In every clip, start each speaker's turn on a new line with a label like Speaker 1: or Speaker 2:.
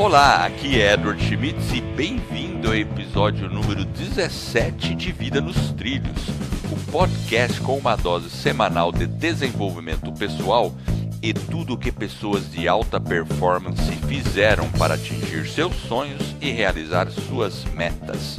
Speaker 1: Olá, aqui é Edward Schmitz e bem-vindo ao episódio número 17 de Vida nos Trilhos, o podcast com uma dose semanal de desenvolvimento pessoal e tudo o que pessoas de alta performance fizeram para atingir seus sonhos e realizar suas metas.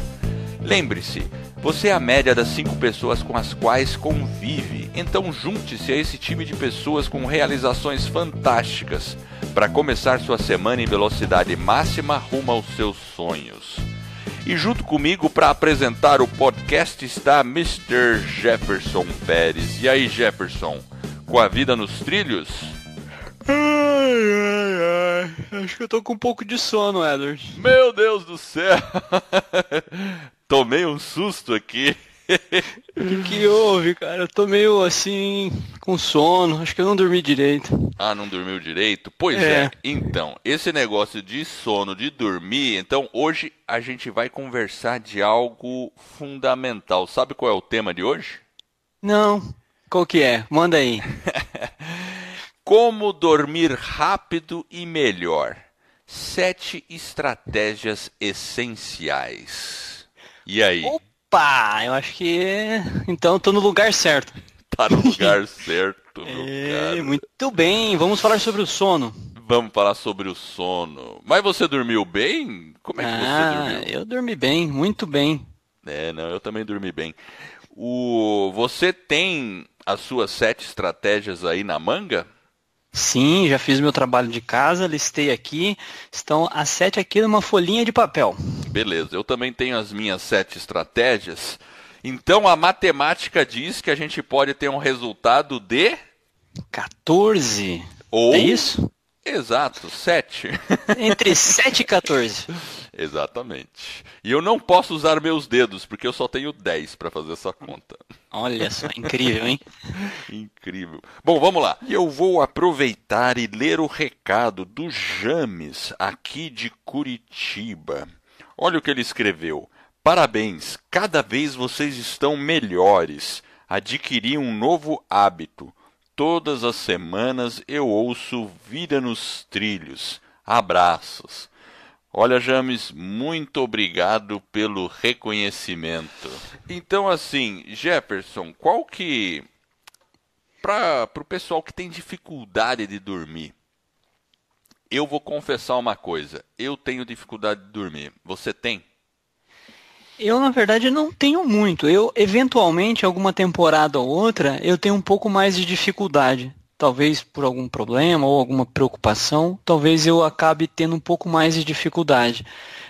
Speaker 1: Lembre-se, você é a média das cinco pessoas com as quais convive, então junte-se a esse time de pessoas com realizações fantásticas para começar sua semana em velocidade máxima rumo aos seus sonhos. E junto comigo para apresentar o podcast está Mr. Jefferson Pérez. E aí, Jefferson, com a vida nos trilhos?
Speaker 2: Ai, ai, ai. Acho que eu
Speaker 1: tô com um pouco de sono, Edward. Meu Deus do céu! Tomei um
Speaker 2: susto aqui. O que, houve, cara? Eu tô meio assim, com sono. Acho que eu não dormi direito.
Speaker 1: Ah, não dormiu direito? Pois é. é. Então, esse negócio de sono, de dormir. Então, hoje a gente vai conversar de algo fundamental. Sabe qual é o tema de hoje?
Speaker 2: Não. Qual que é? Manda aí.
Speaker 1: Como dormir rápido e melhor. Sete estratégias essenciais. E aí?
Speaker 2: Opa, eu acho que. Então tô no lugar certo. Tá no lugar certo, meu é, cara. Muito bem, vamos falar sobre o sono. Vamos falar sobre o sono.
Speaker 1: Mas você dormiu bem? Como
Speaker 2: é que ah, você dormiu? Eu dormi bem, muito bem.
Speaker 1: É, não, eu também dormi bem. O, você tem as suas sete estratégias aí na manga?
Speaker 2: Sim, já fiz meu trabalho de casa, listei aqui. Estão as sete aqui numa folhinha de papel.
Speaker 1: Beleza, eu também tenho as minhas sete estratégias. Então a matemática diz que a gente pode ter um resultado de
Speaker 2: 14.
Speaker 1: É Ou... É isso? Exato, 7.
Speaker 2: Entre 7 e
Speaker 1: 14. Exatamente. E eu não posso usar meus dedos, porque eu só tenho 10 para fazer essa conta. Olha só, incrível, hein? incrível. Bom, vamos lá. e Eu vou aproveitar e ler o recado do James, aqui de Curitiba. Olha o que ele escreveu. Parabéns, cada vez vocês estão melhores. Adquiri um novo hábito. Todas as semanas eu ouço Vida nos Trilhos. Abraços. Olha, James, muito obrigado pelo reconhecimento. Então, assim, Jefferson, qual que. Para o pessoal que tem dificuldade de dormir, eu vou confessar uma coisa. Eu tenho dificuldade de dormir. Você tem?
Speaker 2: Eu, na verdade, não tenho muito. Eu, eventualmente, alguma temporada ou outra, eu tenho um pouco mais de dificuldade talvez por algum problema ou alguma preocupação, talvez eu acabe tendo um pouco mais de dificuldade.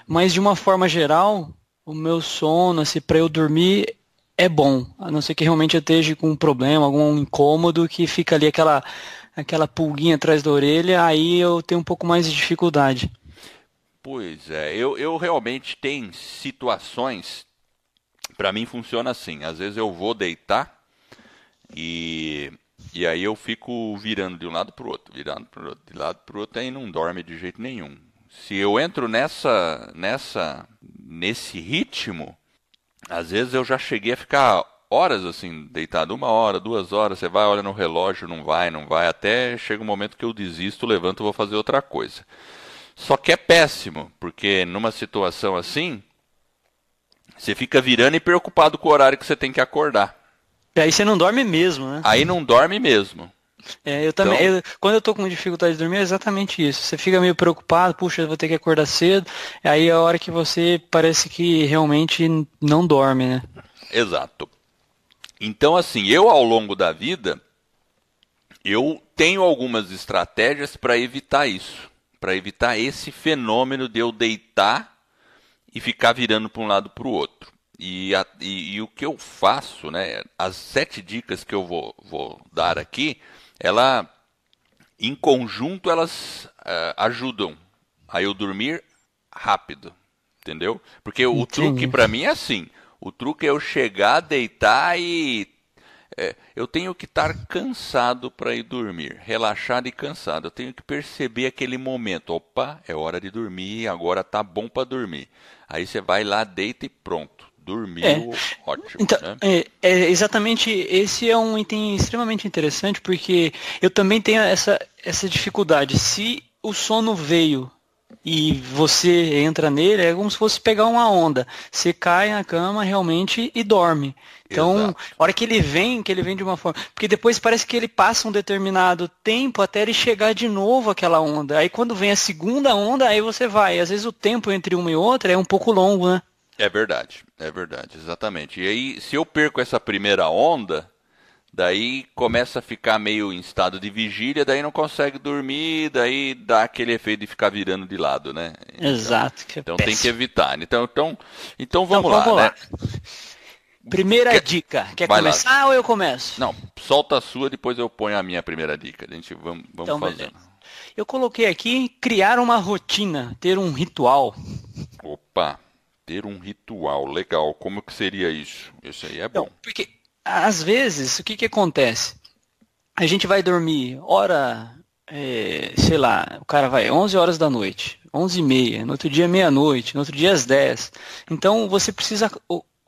Speaker 2: Mas de uma forma geral, o meu sono, assim, para eu dormir é bom, a não ser que realmente eu esteja com um problema, algum incômodo que fica ali aquela aquela pulguinha atrás da orelha, aí eu tenho um pouco mais de dificuldade.
Speaker 1: Pois é, eu, eu realmente tenho situações, para mim funciona assim, às vezes eu vou deitar e e aí eu fico virando de um lado para o outro, virando pro outro, de lado para o outro, aí não dorme de jeito nenhum. Se eu entro nessa, nessa, nesse ritmo, às vezes eu já cheguei a ficar horas assim, deitado, uma hora, duas horas, você vai, olha no relógio, não vai, não vai, até chega um momento que eu desisto, levanto, vou fazer outra coisa. Só que é péssimo, porque numa situação assim, você fica virando e preocupado com o horário que você tem que acordar.
Speaker 2: E aí você não dorme mesmo, né? Aí não
Speaker 1: dorme mesmo.
Speaker 2: É, eu também. Então... Eu, quando eu tô com dificuldade de dormir, é exatamente isso. Você fica meio preocupado, puxa, eu vou ter que acordar cedo. Aí é a hora que você parece que realmente não dorme, né?
Speaker 1: Exato. Então, assim, eu ao longo da vida, eu tenho algumas estratégias para evitar isso, para evitar esse fenômeno de eu deitar e ficar virando para um lado para o outro. E, a, e, e, o que eu faço, né? As sete dicas que eu vou, vou dar aqui, ela, em conjunto, elas uh, ajudam a eu dormir rápido, entendeu? Porque o Entendi. truque para mim é assim. O truque é eu chegar, deitar e é, eu tenho que estar cansado para ir dormir, relaxado e cansado. Eu tenho que perceber aquele momento. Opa, é hora de dormir, agora tá bom para dormir. Aí você vai lá, deita e pronto. Dormiu, é.
Speaker 2: ótimo. Então, né? é, é, exatamente, esse é um item extremamente interessante, porque eu também tenho essa, essa dificuldade. Se o sono veio e você entra nele, é como se fosse pegar uma onda. Você cai na cama realmente e dorme. Então, Exato. a hora que ele vem, que ele vem de uma forma. Porque depois parece que ele passa um determinado tempo até ele chegar de novo aquela onda. Aí quando vem a segunda onda, aí você vai. Às vezes o tempo entre uma e outra é um pouco longo, né?
Speaker 1: É verdade, é verdade, exatamente. E aí, se eu perco essa primeira onda, daí começa a ficar meio em estado de vigília, daí não consegue dormir, daí dá aquele efeito de ficar virando de lado, né? Então,
Speaker 2: Exato. Que é
Speaker 1: então tem que evitar. Então, então, então vamos, então, vamos lá, né? lá. Né?
Speaker 2: Primeira quer, dica. Quer começar lá. ou eu começo?
Speaker 1: Não, solta a sua, depois eu ponho a minha primeira dica. A gente vamos, vamos então, fazendo. Beleza.
Speaker 2: Eu coloquei aqui criar uma rotina, ter um ritual.
Speaker 1: Opa ter um ritual legal. Como que seria isso? Isso aí é bom. Não,
Speaker 2: porque às vezes o que, que acontece? A gente vai dormir hora, é, sei lá, o cara vai 11 horas da noite, 11 e meia, no outro dia meia-noite, no outro dia às 10. Então você precisa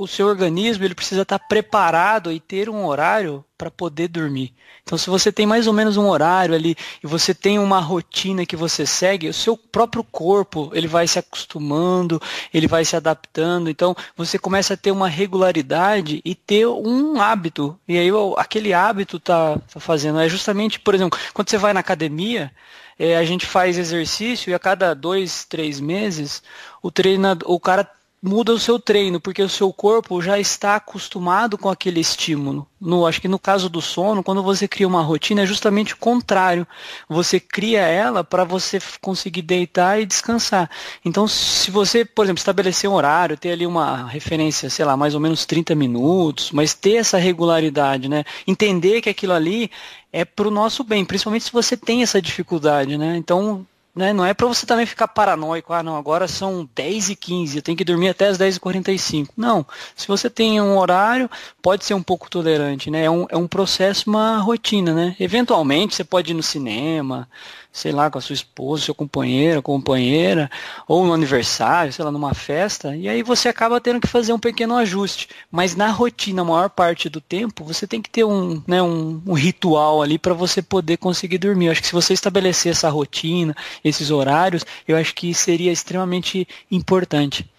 Speaker 2: o seu organismo ele precisa estar preparado e ter um horário para poder dormir. Então, se você tem mais ou menos um horário ali e você tem uma rotina que você segue, o seu próprio corpo ele vai se acostumando, ele vai se adaptando. Então, você começa a ter uma regularidade e ter um hábito. E aí, aquele hábito tá, tá fazendo é justamente, por exemplo, quando você vai na academia, é, a gente faz exercício e a cada dois, três meses o treinador, o cara muda o seu treino, porque o seu corpo já está acostumado com aquele estímulo. No, acho que no caso do sono, quando você cria uma rotina, é justamente o contrário. Você cria ela para você conseguir deitar e descansar. Então, se você, por exemplo, estabelecer um horário, ter ali uma referência, sei lá, mais ou menos 30 minutos, mas ter essa regularidade, né? Entender que aquilo ali é para o nosso bem, principalmente se você tem essa dificuldade, né? Então, né? Não é para você também ficar paranoico, ah não, agora são 10 e 15, eu tenho que dormir até as 10 e 45. Não, se você tem um horário, pode ser um pouco tolerante, né? É um, é um processo, uma rotina, né? Eventualmente você pode ir no cinema, sei lá, com a sua esposa, seu companheiro, companheira, ou no aniversário, sei lá, numa festa, e aí você acaba tendo que fazer um pequeno ajuste. Mas na rotina, a maior parte do tempo, você tem que ter um, né, um, um ritual ali para você poder conseguir dormir. Eu acho que se você estabelecer essa rotina, esses horários, eu acho que seria extremamente importante.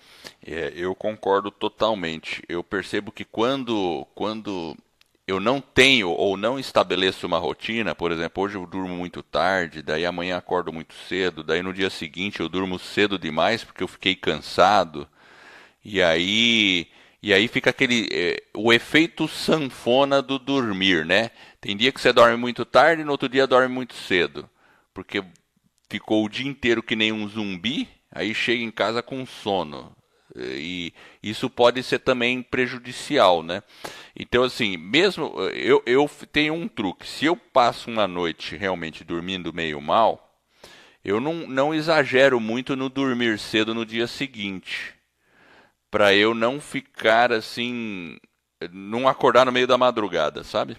Speaker 1: É, eu concordo totalmente. Eu percebo que quando, quando eu não tenho ou não estabeleço uma rotina, por exemplo, hoje eu durmo muito tarde, daí amanhã acordo muito cedo, daí no dia seguinte eu durmo cedo demais porque eu fiquei cansado. E aí, e aí fica aquele é, o efeito sanfona do dormir, né? Tem dia que você dorme muito tarde, no outro dia dorme muito cedo, porque ficou o dia inteiro que nem um zumbi, aí chega em casa com sono e isso pode ser também prejudicial, né? Então, assim, mesmo eu, eu tenho um truque: se eu passo uma noite realmente dormindo meio mal, eu não, não exagero muito no dormir cedo no dia seguinte, para eu não ficar assim, não acordar no meio da madrugada, sabe?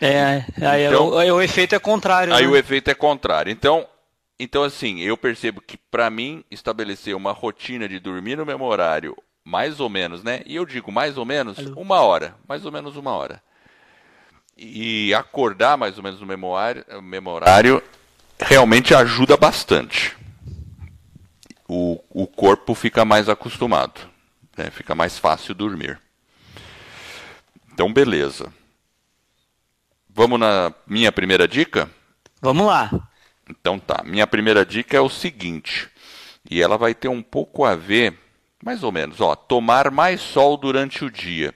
Speaker 2: É, aí é então, o, o efeito é contrário. Aí né? o
Speaker 1: efeito é contrário. Então, então, assim, eu percebo que para mim estabelecer uma rotina de dormir no mesmo horário, mais ou menos, né? E eu digo mais ou menos Alô. uma hora, mais ou menos uma hora. E acordar mais ou menos no mesmo horário realmente ajuda bastante. O, o corpo fica mais acostumado, né? fica mais fácil dormir. Então, beleza. Vamos na minha primeira dica?
Speaker 2: Vamos lá.
Speaker 1: Então tá, minha primeira dica é o seguinte, e ela vai ter um pouco a ver, mais ou menos, ó, tomar mais sol durante o dia.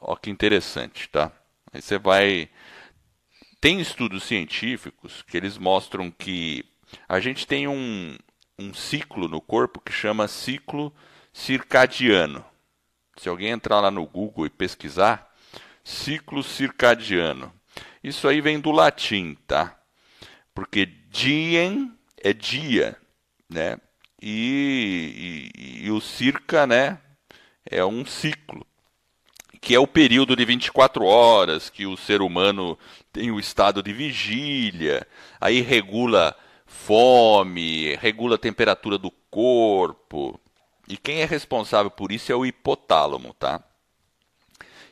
Speaker 1: Ó que interessante, tá? Aí você vai tem estudos científicos que eles mostram que a gente tem um, um ciclo no corpo que chama ciclo circadiano. Se alguém entrar lá no Google e pesquisar, ciclo circadiano. Isso aí vem do latim, tá? porque diem é dia, né? E, e, e, o circa, né? É um ciclo, que é o período de 24 horas que o ser humano tem o estado de vigília, aí regula fome, regula a temperatura do corpo. E quem é responsável por isso é o hipotálamo, tá?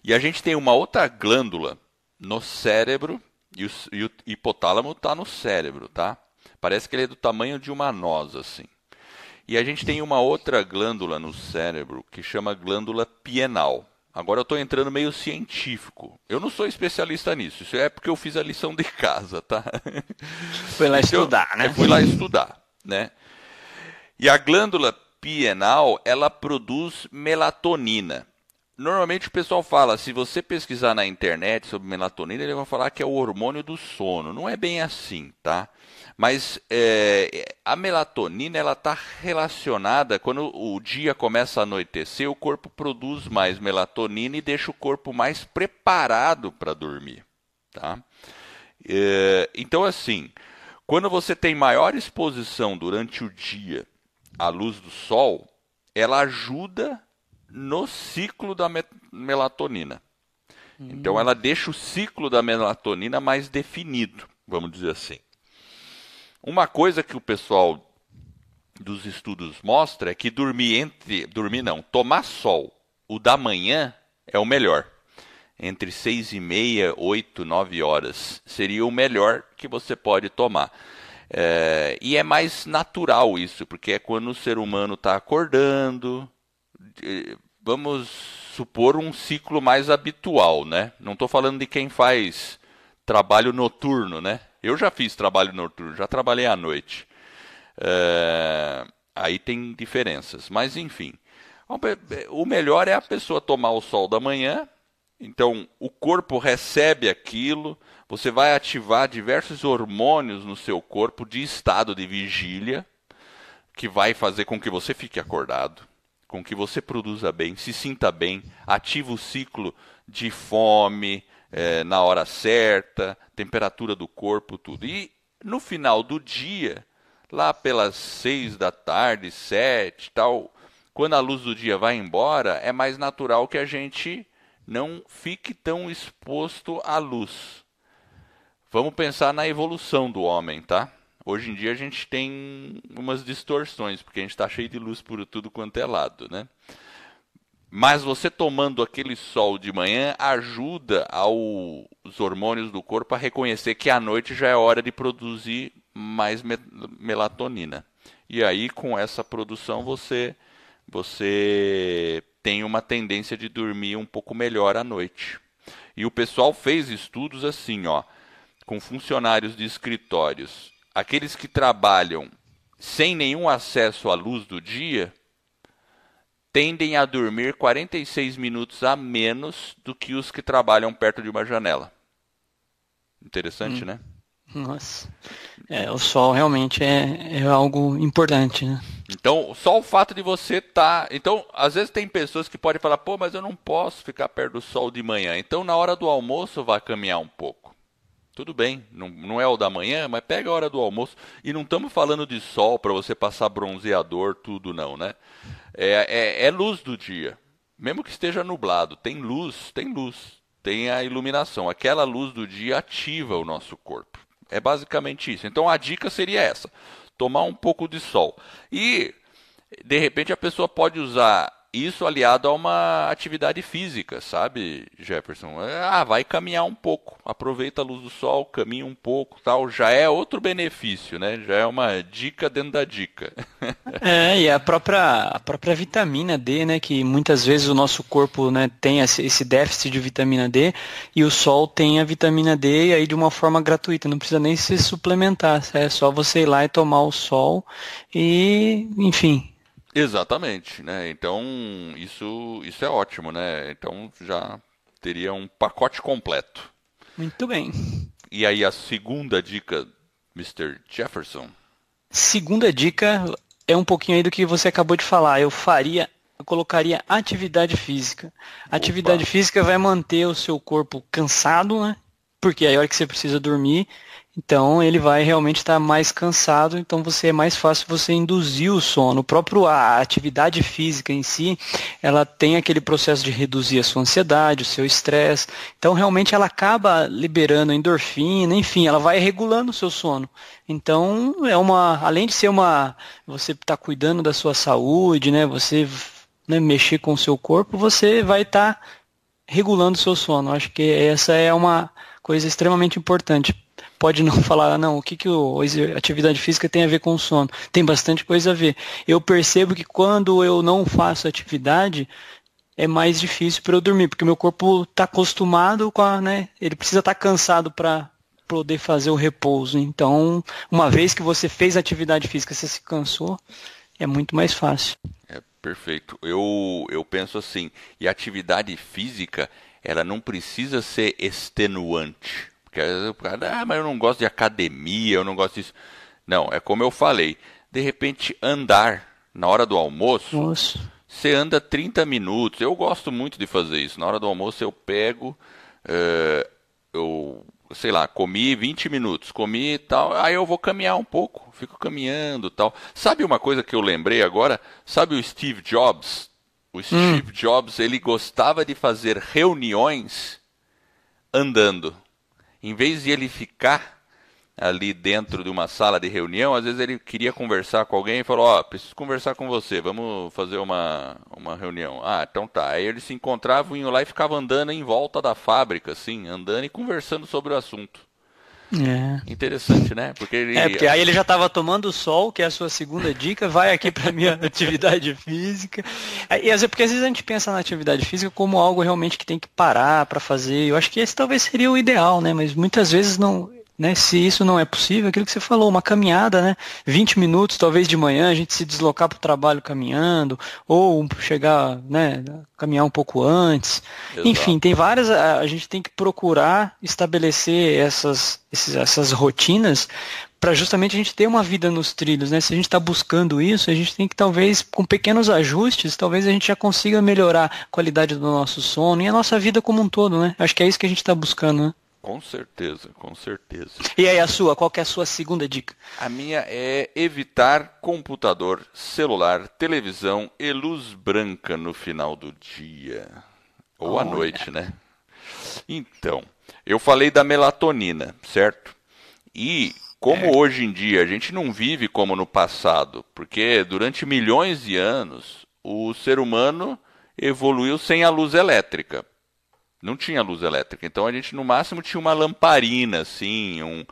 Speaker 1: E a gente tem uma outra glândula no cérebro e o, e o hipotálamo está no cérebro, tá? Parece que ele é do tamanho de uma noz, assim. E a gente tem uma outra glândula no cérebro que chama glândula pienal. Agora eu estou entrando meio científico. Eu não sou especialista nisso. Isso é porque eu fiz a lição de casa, tá? Foi lá então, estudar, né? eu, né? Fui lá estudar, né? E a glândula pienal, ela produz melatonina. Normalmente o pessoal fala, se você pesquisar na internet sobre melatonina, ele vai falar que é o hormônio do sono. Não é bem assim, tá? Mas é, a melatonina ela está relacionada quando o dia começa a anoitecer, o corpo produz mais melatonina e deixa o corpo mais preparado para dormir, tá? É, então assim, quando você tem maior exposição durante o dia à luz do sol, ela ajuda no ciclo da melatonina. Hum. Então ela deixa o ciclo da melatonina mais definido, vamos dizer assim. Uma coisa que o pessoal dos estudos mostra é que dormir entre. dormir não, tomar sol o da manhã é o melhor. Entre 6 e meia, 8, 9 horas seria o melhor que você pode tomar. É, e é mais natural isso, porque é quando o ser humano está acordando, vamos supor, um ciclo mais habitual, né? Não estou falando de quem faz trabalho noturno, né? Eu já fiz trabalho noturno, já trabalhei à noite. É, aí tem diferenças, mas enfim. O melhor é a pessoa tomar o sol da manhã, então o corpo recebe aquilo, você vai ativar diversos hormônios no seu corpo de estado de vigília, que vai fazer com que você fique acordado com que você produza bem, se sinta bem, ativa o ciclo de fome é, na hora certa, temperatura do corpo, tudo. E no final do dia, lá pelas seis da tarde, sete, tal, quando a luz do dia vai embora, é mais natural que a gente não fique tão exposto à luz. Vamos pensar na evolução do homem, tá? Hoje em dia a gente tem umas distorções, porque a gente está cheio de luz por tudo quanto é lado, né? Mas você tomando aquele sol de manhã ajuda ao, os hormônios do corpo a reconhecer que à noite já é hora de produzir mais me melatonina. E aí com essa produção você você tem uma tendência de dormir um pouco melhor à noite. E o pessoal fez estudos assim, ó, com funcionários de escritórios aqueles que trabalham sem nenhum acesso à luz do dia tendem a dormir 46 minutos a menos do que os que trabalham perto de uma janela. Interessante, hum. né?
Speaker 2: Nossa. É, o sol realmente é, é algo importante, né?
Speaker 1: Então, só o fato de você estar. Tá... Então, às vezes tem pessoas que podem falar, pô, mas eu não posso ficar perto do sol de manhã. Então, na hora do almoço, vá caminhar um pouco tudo bem, não, não é o da manhã, mas pega a hora do almoço. E não estamos falando de sol para você passar bronzeador, tudo não, né? É, é, é, luz do dia. Mesmo que esteja nublado, tem luz, tem luz, tem a iluminação. Aquela luz do dia ativa o nosso corpo. É basicamente isso. Então a dica seria essa: tomar um pouco de sol. E, de repente, a pessoa pode usar isso aliado a uma atividade física, sabe, Jefferson? Ah, vai caminhar um pouco, aproveita a luz do sol, caminha um pouco, tal. Já é outro benefício, né? Já é uma dica dentro da dica.
Speaker 2: é e a própria a própria vitamina D, né? Que muitas vezes o nosso corpo, né, tem esse déficit de vitamina D e o sol tem a vitamina D e aí de uma forma gratuita, não precisa nem se suplementar, é só você ir lá e tomar o sol e, enfim,
Speaker 1: Exatamente, né? Então isso isso é ótimo, né? Então já teria um pacote completo. Muito bem. E aí a segunda dica, Mr. Jefferson.
Speaker 2: Segunda dica é um pouquinho aí do que você acabou de falar. Eu faria, eu colocaria atividade física. Opa. Atividade física vai manter o seu corpo cansado, né? Porque aí a hora que você precisa dormir, então ele vai realmente estar tá mais cansado, então você é mais fácil você induzir o sono. O próprio a atividade física em si, ela tem aquele processo de reduzir a sua ansiedade, o seu estresse. Então realmente ela acaba liberando endorfina, enfim, ela vai regulando o seu sono. Então é uma, além de ser uma, você está cuidando da sua saúde, né? Você né, mexer com o seu corpo, você vai estar tá regulando o seu sono. Acho que essa é uma coisa extremamente importante pode não falar, ah, não, o que, que o, a atividade física tem a ver com o sono? Tem bastante coisa a ver. Eu percebo que quando eu não faço atividade, é mais difícil para eu dormir, porque meu corpo está acostumado com a, né, ele precisa estar tá cansado para poder fazer o repouso. Então, uma vez que você fez atividade física, você se cansou, é muito mais fácil.
Speaker 1: É perfeito. Eu eu penso assim, e atividade física, ela não precisa ser extenuante porque ah, mas eu não gosto de academia, eu não gosto disso. Não, é como eu falei. De repente, andar na hora do almoço, Nossa. você anda 30 minutos. Eu gosto muito de fazer isso. Na hora do almoço, eu pego, uh, eu, sei lá, comi 20 minutos, comi e tal. Aí eu vou caminhar um pouco, fico caminhando tal. Sabe uma coisa que eu lembrei agora? Sabe o Steve Jobs? O Steve hum. Jobs, ele gostava de fazer reuniões andando em vez de ele ficar ali dentro de uma sala de reunião, às vezes ele queria conversar com alguém e falou, ó, oh, preciso conversar com você, vamos fazer uma, uma reunião. Ah, então tá. Aí eles se encontravam, iam lá e ficavam andando em volta da fábrica, assim, andando e conversando sobre o assunto.
Speaker 2: É. Interessante, né? Porque ele... É, porque aí ele já estava tomando sol, que é a sua segunda dica, vai aqui para minha atividade física. É, e às vezes, porque às vezes a gente pensa na atividade física como algo realmente que tem que parar para fazer. Eu acho que esse talvez seria o ideal, né? Mas muitas vezes não né, se isso não é possível, aquilo que você falou, uma caminhada, né, 20 minutos, talvez de manhã, a gente se deslocar para o trabalho caminhando, ou chegar, né, caminhar um pouco antes. Exato. Enfim, tem várias. A, gente tem que procurar estabelecer essas, esses, essas rotinas para justamente a gente ter uma vida nos trilhos, né? Se a gente está buscando isso, a gente tem que talvez com pequenos ajustes, talvez a gente já consiga melhorar a qualidade do nosso sono e a nossa vida como um todo, né? Acho que é isso que a gente está buscando, né?
Speaker 1: Com certeza, com certeza.
Speaker 2: E aí a sua, qual é a sua segunda dica?
Speaker 1: A minha é evitar computador, celular, televisão e luz branca no final do dia. Ou à noite, né? Então, eu falei da melatonina, certo? E como é. hoje em dia a gente não vive como no passado, porque durante milhões de anos o ser humano evoluiu sem a luz elétrica. Não tinha luz elétrica. Então a gente no máximo tinha uma lamparina, assim, um...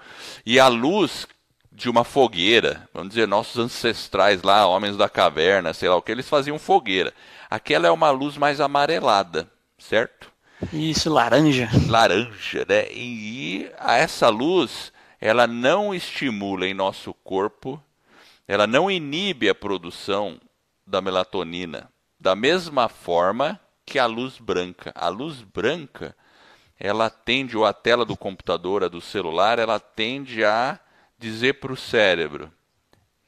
Speaker 1: e a luz de uma fogueira. Vamos dizer, nossos ancestrais lá, homens da caverna, sei lá o que, eles faziam fogueira. Aquela é uma luz mais amarelada, certo? Isso, laranja. Laranja, né? E, e essa luz, ela não estimula em nosso corpo, ela não inibe a produção da melatonina. Da mesma forma que a luz branca. A luz branca, ela tende, ou a tela do computador, a do celular, ela tende a dizer para o cérebro: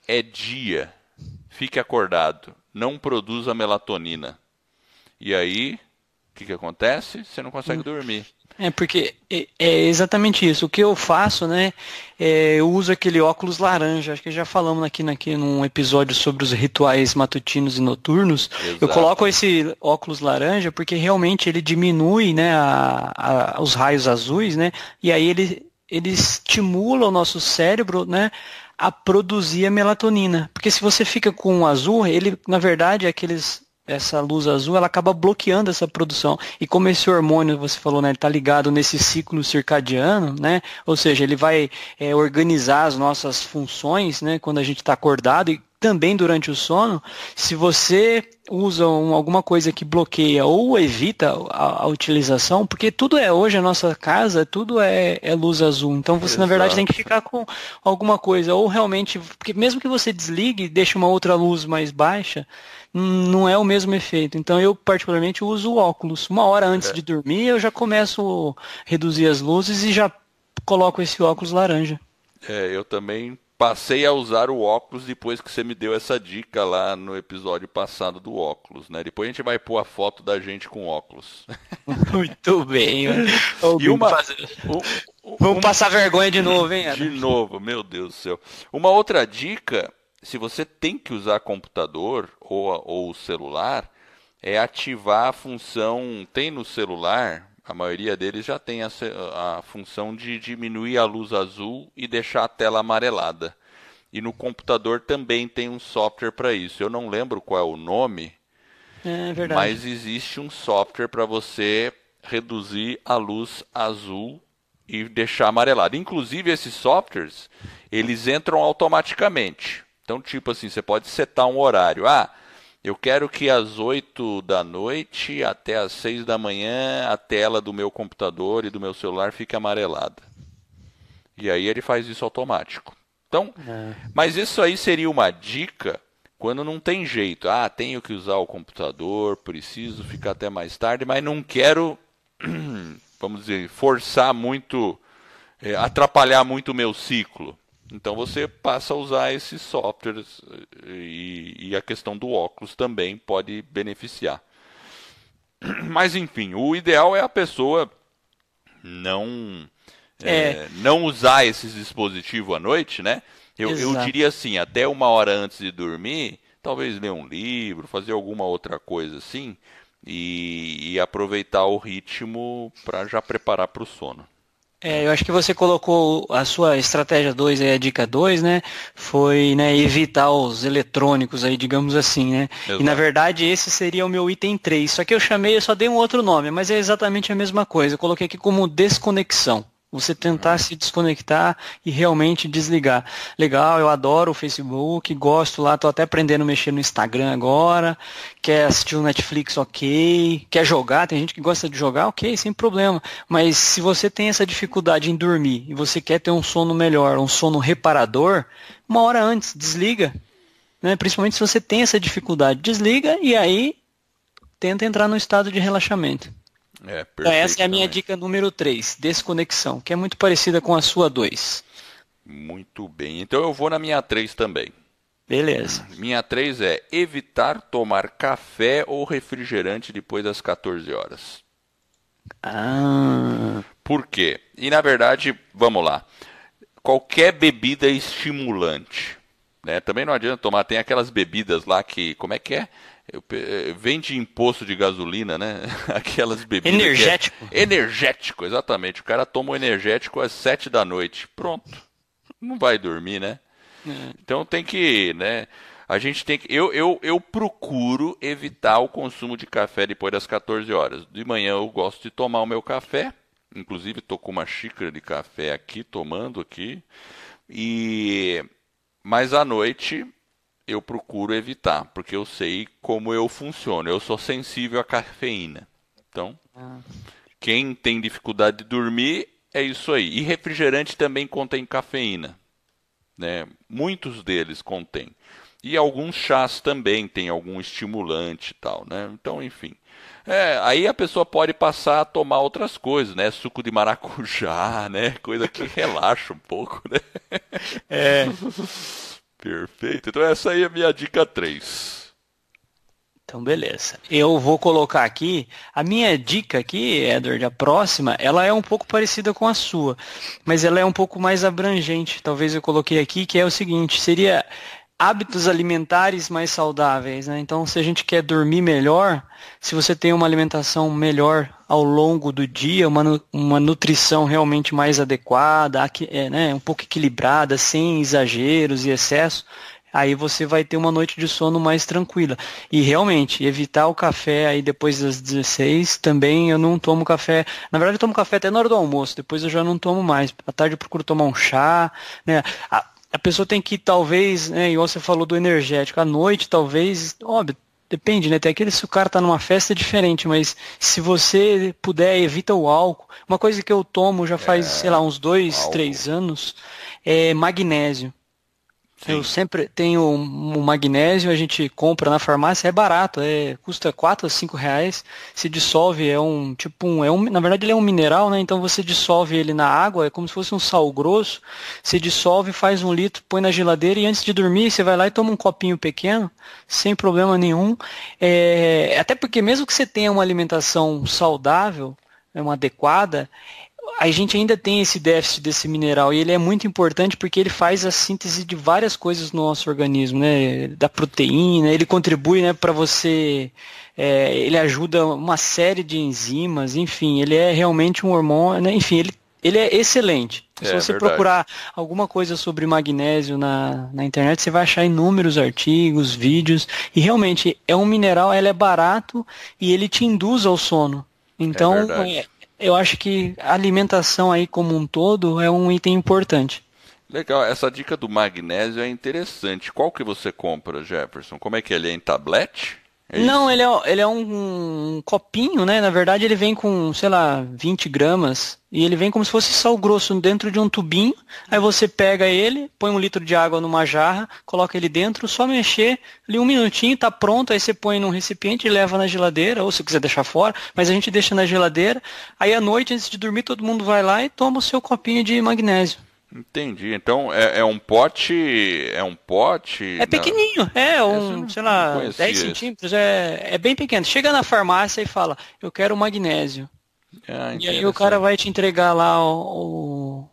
Speaker 1: é dia, fique acordado, não produza melatonina. E aí que, que acontece? Você não consegue hum. dormir.
Speaker 2: É porque é, é exatamente isso. O que eu faço, né? É, eu uso aquele óculos laranja. Acho que já falamos aqui, aqui num episódio sobre os rituais matutinos e noturnos. Exato. Eu coloco esse óculos laranja porque realmente ele diminui, né, a, a, os raios azuis, né? E aí ele ele estimula o nosso cérebro, né? a produzir a melatonina. Porque se você fica com o azul, ele, na verdade, é aqueles essa luz azul, ela acaba bloqueando essa produção. E como esse hormônio, você falou, né, está ligado nesse ciclo circadiano, né? Ou seja, ele vai é, organizar as nossas funções, né? Quando a gente está acordado e também durante o sono, se você usa um, alguma coisa que bloqueia ou evita a, a, utilização, porque tudo é hoje a nossa casa, tudo é, é luz azul. Então você Exato. na verdade tem que ficar com alguma coisa ou realmente, porque mesmo que você desligue e deixe uma outra luz mais baixa, não é o mesmo efeito. Então eu particularmente uso o óculos. Uma hora antes é. de dormir eu já começo a reduzir as luzes e já coloco esse óculos laranja.
Speaker 1: É, eu também passei a usar o óculos depois que você me deu essa dica lá no episódio passado do óculos, né? Depois a gente vai pôr a foto da gente com óculos. Muito bem. e uma, um,
Speaker 2: Vamos passar vergonha de novo, hein? De novo,
Speaker 1: meu Deus do céu. Uma outra dica, se você tem que usar computador ou, ou celular, é ativar a função tem no celular a maioria deles já tem a, a função de diminuir a luz azul e deixar a tela amarelada. E no computador também tem um software para isso. Eu não lembro qual é o nome,
Speaker 2: é mas
Speaker 1: existe um software para você reduzir a luz azul e deixar amarelada Inclusive esses softwares, eles entram automaticamente. Então, tipo assim, você pode setar um horário. Ah, eu quero que às 8 da noite até às 6 da manhã a tela do meu computador e do meu celular fique amarelada. E aí ele faz isso automático. Então, é. mas isso aí seria uma dica quando não tem jeito. Ah, tenho que usar o computador, preciso ficar até mais tarde, mas não quero, vamos dizer, forçar muito, é, atrapalhar muito o meu ciclo. Então você passa a usar esses softwares eh, e, e, a questão do óculos também pode beneficiar. Mas enfim, o ideal é a pessoa não é. É, não usar esses dispositivos à noite, né? Eu, eu, diria assim, até uma hora antes de dormir, talvez ler um livro, fazer alguma outra coisa assim e, e aproveitar o ritmo para já preparar para o sono.
Speaker 2: É, eu acho que você colocou a sua estratégia 2 aí, a dica 2, né? Foi né, evitar os eletrônicos aí, digamos assim, né? Exato. E na verdade esse seria o meu item 3. Só que eu chamei, eu só dei um outro nome, mas é exatamente a mesma coisa. Eu coloquei aqui como desconexão. Você tentar se desconectar e realmente desligar. Legal, eu adoro o Facebook, gosto lá, tô até aprendendo a mexer no Instagram agora. Quer assistir o Netflix, ok. Quer jogar, tem gente que gosta de jogar, ok, sem problema. Mas se você tem essa dificuldade em dormir e você quer ter um sono melhor, um sono reparador, uma hora antes, desliga. Né? Principalmente se você tem essa dificuldade, desliga e aí tenta entrar no estado de relaxamento. É, perfeito, então, essa é a minha dica número 3, desconexão, que é muito parecida com a sua 2.
Speaker 1: Muito bem. Então eu vou na minha 3 também. Beleza. Minha 3 é evitar tomar café ou refrigerante depois das 14 horas. Ah. Por quê? E na verdade, vamos lá. Qualquer bebida estimulante. Né? Também não adianta tomar, tem aquelas bebidas lá que. Como é que é? Eu, eh, vende imposto de gasolina, né? Aquelas bebidas. É energético. É... energético, exatamente. O cara toma o energético às sete da noite. Pronto. Não vai dormir, né? É. Então tem que, né? A gente tem que. Eu, eu, eu procuro evitar o consumo de café depois das 14 horas. De manhã eu gosto de tomar o meu café. Inclusive, estou com uma xícara de café aqui, tomando aqui. E. Mas à noite eu procuro evitar, porque eu sei como eu funciono. Eu sou sensível à cafeína. Então, ah. quem tem dificuldade de dormir, é isso aí. E refrigerante também contém cafeína. Né? Muitos deles contêm. E alguns chás também têm algum estimulante e tal, né? Então, enfim. É, aí a pessoa pode passar a tomar outras coisas, né? Suco de maracujá, né? Coisa que
Speaker 2: relaxa um pouco, né? É.
Speaker 1: Perfeito. Então essa aí é a minha dica 3.
Speaker 2: Então beleza. Eu vou colocar aqui a minha dica aqui, Edward, a próxima, ela é um pouco parecida com a sua, mas ela é um pouco mais abrangente. Talvez eu coloquei aqui que é o seguinte, seria hábitos alimentares mais saudáveis, né? Então, se a gente quer dormir melhor, se você tem uma alimentação melhor, ao longo do dia uma, uma nutrição realmente mais adequada, é, né, um pouco equilibrada, sem exageros e excesso, aí você vai ter uma noite de sono mais tranquila. E realmente, evitar o café aí depois das 16, também eu não tomo café. Na verdade, eu tomo café até na hora do almoço, depois eu já não tomo mais. À tarde eu procuro tomar um chá, né? A, a pessoa tem que, talvez, né, igual você falou do energético, à noite, talvez, óbvio, Depende, né? Tem aquele se o cara tá numa festa é diferente, mas se você puder, evita o álcool. Uma coisa que eu tomo já faz, é, sei lá, uns dois, álcool. três anos é magnésio. Sim. Eu sempre tenho um magnésio, a gente compra na farmácia, é barato, é, custa 4 a 5 reais, se dissolve, é um tipo um, é um. Na verdade ele é um mineral, né? Então você dissolve ele na água, é como se fosse um sal grosso, se dissolve, faz um litro, põe na geladeira e antes de dormir você vai lá e toma um copinho pequeno, sem problema nenhum. É, até porque mesmo que você tenha uma alimentação saudável, é uma adequada, a gente ainda tem esse déficit desse mineral e ele é muito importante porque ele faz a síntese de várias coisas no nosso organismo, né? Da proteína, ele contribui, né, para você, é, ele ajuda uma série de enzimas, enfim, ele é realmente um hormônio, né? enfim, ele ele é excelente. Se é, você verdade. procurar alguma coisa sobre magnésio na, na internet, você vai achar inúmeros artigos, vídeos. E realmente é um mineral, ele é barato e ele te induz ao sono. É então, é eu acho que a alimentação aí como um todo é um item importante.
Speaker 1: Legal, essa dica do magnésio é interessante. Qual que você compra, Jefferson? Como é que ele é em tablete?
Speaker 2: É não, ele é, ele é um, um, copinho, né? Na verdade, ele vem com, sei lá, 20 gramas. E ele vem como se fosse sal grosso dentro de um tubinho. Aí você pega ele, põe um litro de água numa jarra, coloca ele dentro, só mexer ali um minutinho, tá pronto. Aí você põe num recipiente e leva na geladeira, ou se quiser deixar fora, mas a gente deixa na geladeira. Aí à noite, antes de dormir, todo mundo vai lá e toma o seu copinho de magnésio.
Speaker 1: Entendi. Então é, é, um pote. É um pote. É pequenininho,
Speaker 2: é um, não, sei lá, 10 centímetros. É, é bem pequeno. Chega na farmácia e fala, eu quero magnésio. Ah, e aí o cara vai te entregar lá o,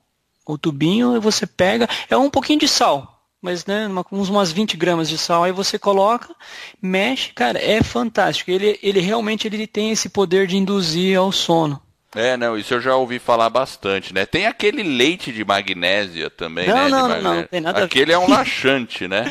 Speaker 2: o, o, tubinho e você pega. É um pouquinho de sal, mas né, uma, uns umas 20 gramas de sal. Aí você coloca, mexe, cara, é fantástico. Ele, ele realmente ele tem esse poder de induzir ao sono.
Speaker 1: É, não, isso eu já ouvi falar bastante, né? Tem aquele leite de magnésia também, não, né? Não, não, não, não tem nada Aquele é um laxante, né?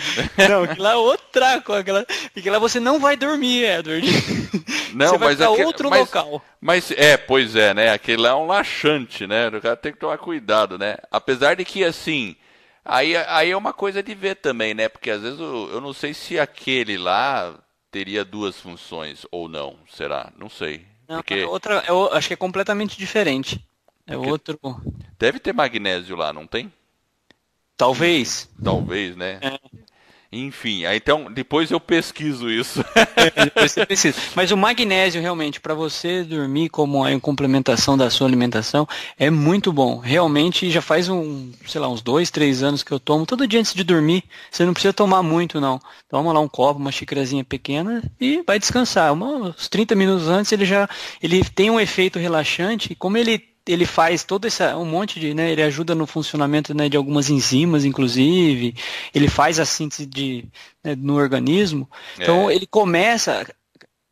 Speaker 2: não, aquilo lá é outra coisa. Aquela, aquilo lá você não vai dormir, Edward.
Speaker 1: Não, você vai mas pra aquele, é outro mas, local. Mas, é, pois é, né? Aquele lá é um laxante, né? O cara tem que tomar cuidado, né? Apesar de que, assim, aí, aí é uma coisa de ver também, né? Porque às vezes eu, eu não sei se aquele lá teria duas funções ou não, será? Não sei.
Speaker 2: Não, é outra, eu é acho que é completamente diferente. É porque outro.
Speaker 1: Deve ter magnésio lá, não tem? Talvez. Talvez, né? É. Enfim, aí, então depois eu pesquiso isso.
Speaker 2: depois você precisa. Mas o magnésio realmente para você dormir como a complementação da sua alimentação é muito bom. Realmente já faz um, sei lá, uns dois, três anos que eu tomo todo dia antes de dormir. Você não precisa tomar muito não. Toma lá um copo, uma xícarazinha pequena e vai descansar. uns 30 minutos antes ele já ele tem um efeito relaxante. Como ele ele faz todo esse um monte de, né, ele ajuda no funcionamento né, de algumas enzimas, inclusive, ele faz a síntese de, né, no organismo. Então, é. Então ele começa,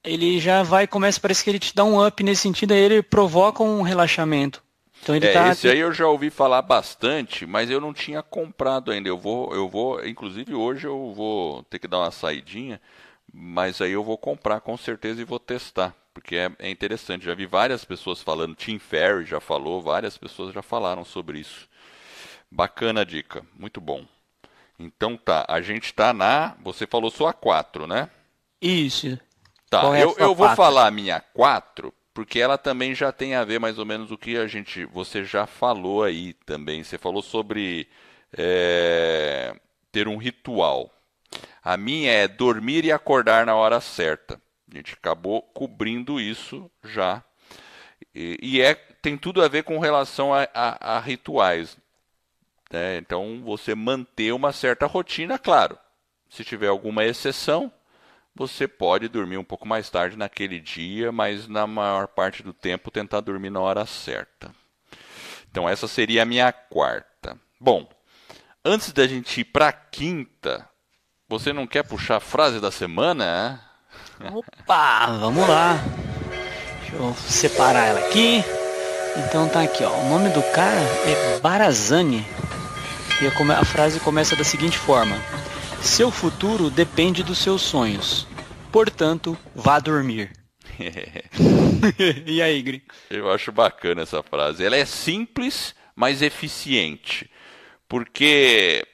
Speaker 2: ele já vai, começa, parece que ele te dá um up nesse sentido, aí ele provoca um relaxamento. Então ele é, tá... Esse aí
Speaker 1: eu já ouvi falar bastante, mas eu não tinha comprado ainda. Eu vou, eu vou, inclusive hoje eu vou ter que dar uma saidinha, mas aí eu vou comprar com certeza e vou testar porque é, é interessante. Já vi várias pessoas falando, Tim Ferry já falou, várias pessoas já falaram sobre isso. Bacana a dica, muito bom. Então tá, a gente tá na. Você falou sua 4, né?
Speaker 2: Isso. Tá, Qual é eu, é eu vou falar
Speaker 1: a minha 4, porque ela também já tem a ver mais ou menos o que a gente. Você já falou aí também. Você falou sobre é, ter um ritual. A minha é dormir e acordar na hora certa. A gente acabou cobrindo isso já. E, e é, tem tudo a ver com relação a, a, a rituais. Né? Então, você manter uma certa rotina, claro. Se tiver alguma exceção, você pode dormir um pouco mais tarde naquele dia, mas na maior parte do tempo tentar dormir na hora certa. Então, essa seria a minha quarta. Bom, antes da gente ir para a quinta, você não quer puxar a frase da
Speaker 2: semana? Né? Opa, vamos lá. Deixa eu separar ela aqui. Então tá aqui, ó. O nome do cara é Barazani. E a, a frase começa da seguinte forma: Seu futuro depende dos seus sonhos. Portanto, vá dormir.
Speaker 1: e aí, Gri? Eu acho bacana essa frase. Ela é simples, mas eficiente. Porque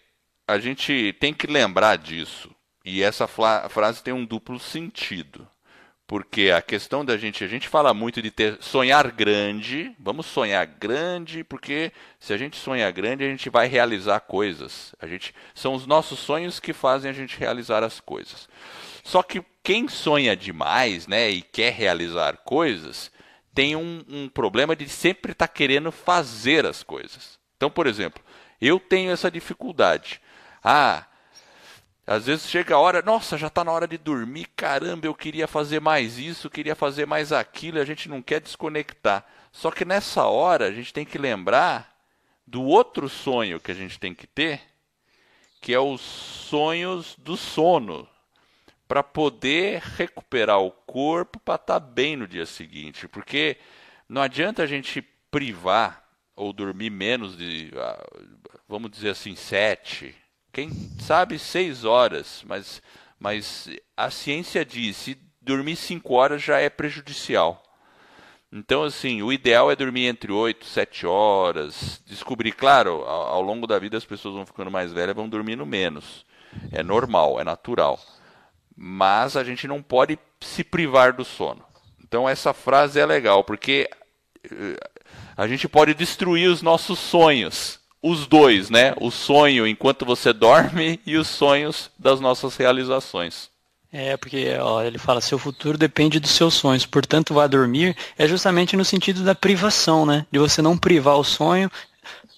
Speaker 1: a gente tem que lembrar disso. E essa frase tem um duplo sentido. Porque a questão da gente, a gente fala muito de ter, sonhar grande, vamos sonhar grande, porque se a gente sonhar grande, a gente vai realizar coisas. A gente são os nossos sonhos que fazem a gente realizar as coisas. Só que quem sonha demais, né, e quer realizar coisas, tem um, um problema de sempre estar tá querendo fazer as coisas. Então, por exemplo, eu tenho essa dificuldade. Ah, às vezes chega a hora, nossa, já está na hora de dormir, caramba, eu queria fazer mais isso, queria fazer mais aquilo, a gente não quer desconectar. Só que nessa hora a gente tem que lembrar do outro sonho que a gente tem que ter, que é os sonhos do sono, para poder recuperar o corpo para estar tá bem no dia seguinte, porque não adianta a gente privar ou dormir menos de, ah, vamos dizer assim, sete quem sabe seis horas, mas, mas a ciência diz, que dormir cinco horas já é prejudicial. Então, assim, o ideal é dormir entre 8 e 7 horas. Descobrir, claro, ao, ao, longo da vida as pessoas vão ficando mais velhas vão dormindo menos. É normal, é natural. Mas a gente não pode se privar do sono. Então, essa frase é legal, porque eh, a gente pode destruir os nossos sonhos os dois, né? O sonho enquanto você dorme e os sonhos das nossas realizações.
Speaker 2: É, porque ó, ele fala, seu futuro depende dos seus sonhos, portanto vá dormir, é justamente no sentido da privação, né? De você não privar o sonho,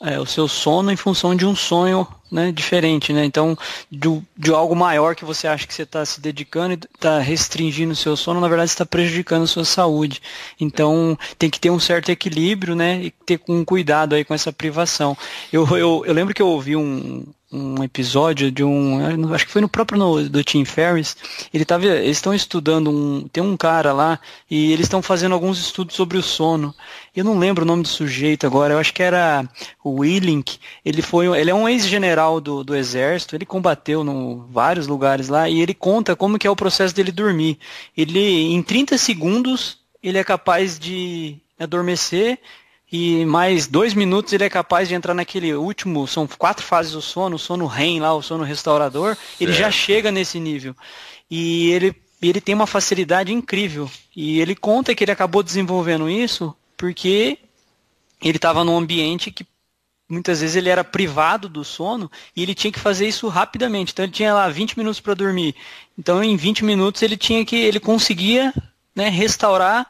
Speaker 2: é, o seu sono em função de um sonho né, diferente, né? Então, do, de algo maior que você acha que você está se dedicando e está restringindo o seu sono, na verdade está prejudicando a sua saúde. Então, tem que ter um certo equilíbrio, né? E ter um cuidado aí com essa privação. Eu, eu, eu lembro que eu ouvi um, um episódio de um. Acho que foi no próprio no, do Tim Ferriss. Ele tava, eles estão estudando um. Tem um cara lá e eles estão fazendo alguns estudos sobre o sono. Eu não lembro o nome do sujeito agora, eu acho que era o Willink. Ele foi. Ele é um ex-general do, do exército, ele combateu em vários lugares lá e ele conta como que é o processo dele dormir. Ele, em 30 segundos, ele é capaz de adormecer e mais dois minutos ele é capaz de entrar naquele último, são quatro fases do sono, o sono REM lá, o sono restaurador, ele já chega nesse nível. E ele, ele tem uma facilidade incrível. E ele conta que ele acabou desenvolvendo isso porque ele estava num ambiente que muitas vezes ele era privado do sono e ele tinha que fazer isso rapidamente. Então ele tinha lá 20 minutos para dormir. Então em 20 minutos ele tinha que ele conseguia né, restaurar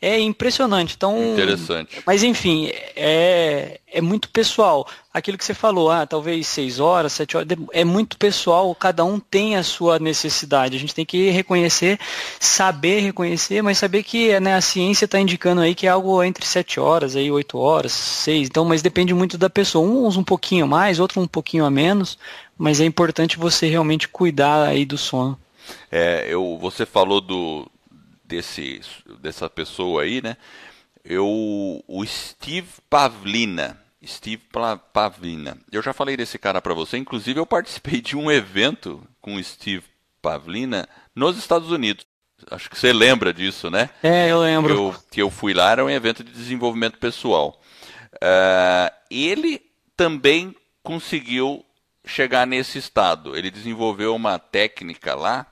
Speaker 2: é impressionante. Então, Interessante. Mas enfim, é, é muito pessoal. Aquilo que você falou, ah, talvez seis horas, sete horas, é muito pessoal, cada um tem a sua necessidade. A gente tem que reconhecer, saber reconhecer, mas saber que né, a ciência está indicando aí que é algo entre sete horas, aí oito horas, seis, Então, mas depende muito da pessoa. Uns um pouquinho mais, outros um pouquinho a menos, mas é importante você realmente cuidar aí do sono.
Speaker 1: É, eu, você falou do, desse, dessa pessoa aí, né? Eu, o Steve Pavlina. Steve Pavlina. Eu já falei desse cara para você. Inclusive, eu participei de um evento com o Steve Pavlina nos Estados Unidos. Acho que você lembra disso, né? É, eu lembro. Eu, que eu fui lá, era um evento de desenvolvimento pessoal. Uh, ele também conseguiu chegar nesse estado. Ele desenvolveu uma técnica lá